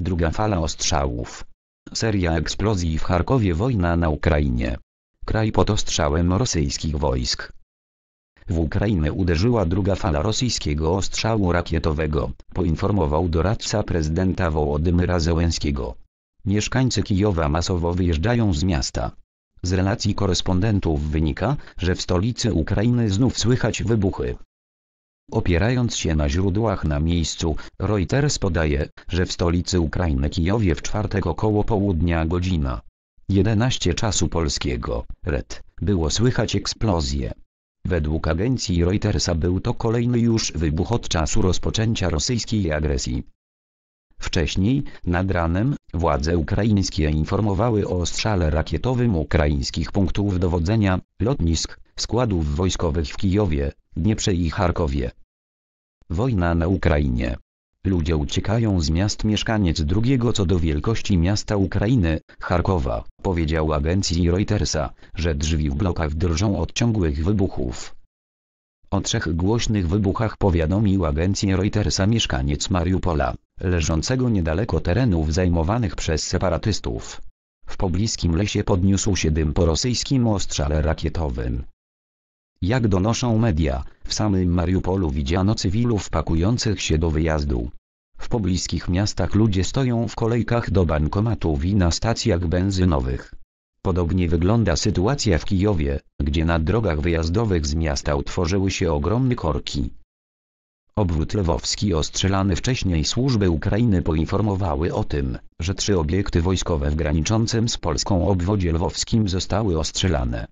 Druga fala ostrzałów. Seria eksplozji w Charkowie wojna na Ukrainie. Kraj pod ostrzałem rosyjskich wojsk. W Ukrainę uderzyła druga fala rosyjskiego ostrzału rakietowego, poinformował doradca prezydenta Wołodymyra Zełenskiego. Mieszkańcy Kijowa masowo wyjeżdżają z miasta. Z relacji korespondentów wynika, że w stolicy Ukrainy znów słychać wybuchy. Opierając się na źródłach na miejscu, Reuters podaje, że w stolicy Ukrainy Kijowie w czwartek około południa godzina 11 czasu polskiego, red, było słychać eksplozję. Według agencji Reutersa był to kolejny już wybuch od czasu rozpoczęcia rosyjskiej agresji. Wcześniej, nad ranem, władze ukraińskie informowały o ostrzale rakietowym ukraińskich punktów dowodzenia, lotnisk, składów wojskowych w Kijowie, Dnieprze i Charkowie. Wojna na Ukrainie. Ludzie uciekają z miast mieszkaniec drugiego co do wielkości miasta Ukrainy, Charkowa, powiedział agencji Reutersa, że drzwi w blokach drżą od ciągłych wybuchów. O trzech głośnych wybuchach powiadomił agencję Reutersa mieszkaniec Mariupola, leżącego niedaleko terenów zajmowanych przez separatystów. W pobliskim lesie podniósł się dym po rosyjskim ostrzale rakietowym, jak donoszą media, w samym Mariupolu widziano cywilów pakujących się do wyjazdu. W pobliskich miastach ludzie stoją w kolejkach do bankomatów i na stacjach benzynowych. Podobnie wygląda sytuacja w Kijowie, gdzie na drogach wyjazdowych z miasta utworzyły się ogromne korki. Obwód lwowski ostrzelany wcześniej służby Ukrainy poinformowały o tym, że trzy obiekty wojskowe w graniczącym z Polską obwodzie lwowskim zostały ostrzelane.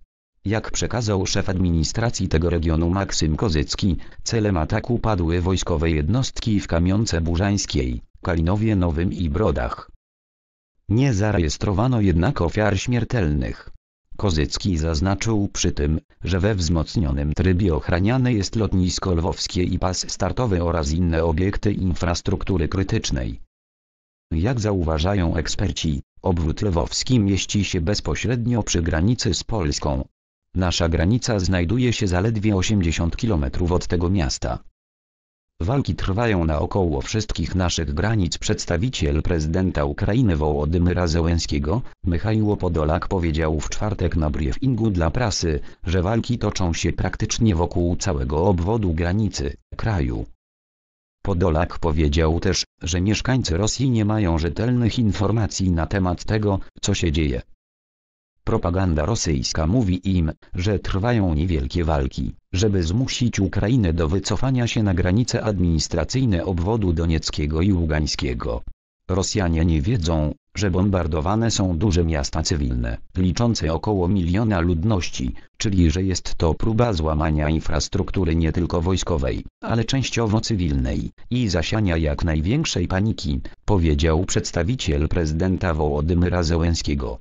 Jak przekazał szef administracji tego regionu Maksym Kozycki, celem ataku padły wojskowe jednostki w Kamionce Burzańskiej, Kalinowie Nowym i Brodach. Nie zarejestrowano jednak ofiar śmiertelnych. Kozycki zaznaczył przy tym, że we wzmocnionym trybie ochraniane jest lotnisko lwowskie i pas startowy oraz inne obiekty infrastruktury krytycznej. Jak zauważają eksperci, obwód lwowski mieści się bezpośrednio przy granicy z Polską, Nasza granica znajduje się zaledwie 80 km od tego miasta. Walki trwają naokoło wszystkich naszych granic. Przedstawiciel prezydenta Ukrainy Wołodymyra Zełenskiego, Michajło Podolak powiedział w czwartek na briefingu dla prasy, że walki toczą się praktycznie wokół całego obwodu granicy kraju. Podolak powiedział też, że mieszkańcy Rosji nie mają rzetelnych informacji na temat tego, co się dzieje Propaganda rosyjska mówi im, że trwają niewielkie walki, żeby zmusić Ukrainę do wycofania się na granice administracyjne obwodu donieckiego i ługańskiego. Rosjanie nie wiedzą, że bombardowane są duże miasta cywilne, liczące około miliona ludności, czyli że jest to próba złamania infrastruktury nie tylko wojskowej, ale częściowo cywilnej, i zasiania jak największej paniki, powiedział przedstawiciel prezydenta Wołodymyra Zełenskiego.